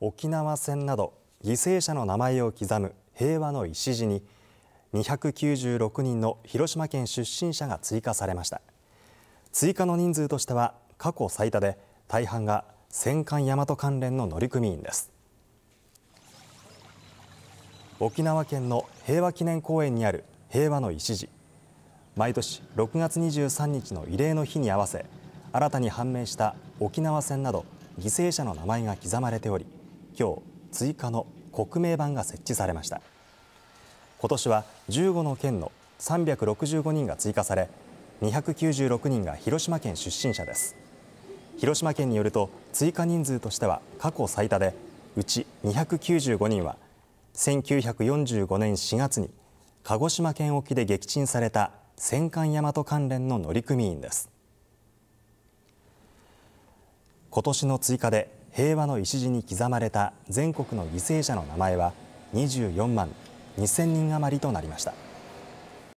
沖縄戦など犠牲者の名前を刻む平和の礎に296人の広島県出身者が追加されました追加の人数としては過去最多で大半が戦艦大和関連の乗組員です沖縄県の平和記念公園にある平和の礎毎年6月23日の慰霊の日に合わせ新たに判明した沖縄戦など犠牲者の名前が刻まれており今日追加の国名板が設置されました。今年は15の県の365人が追加され296人が広島県出身者です広島県によると追加人数としては過去最多でうち295人は1945年4月に鹿児島県沖で撃沈された戦艦大和関連の乗組員です今年の追加で平和の礎に刻まれた全国の犠牲者の名前は24万2000人余りとなりました。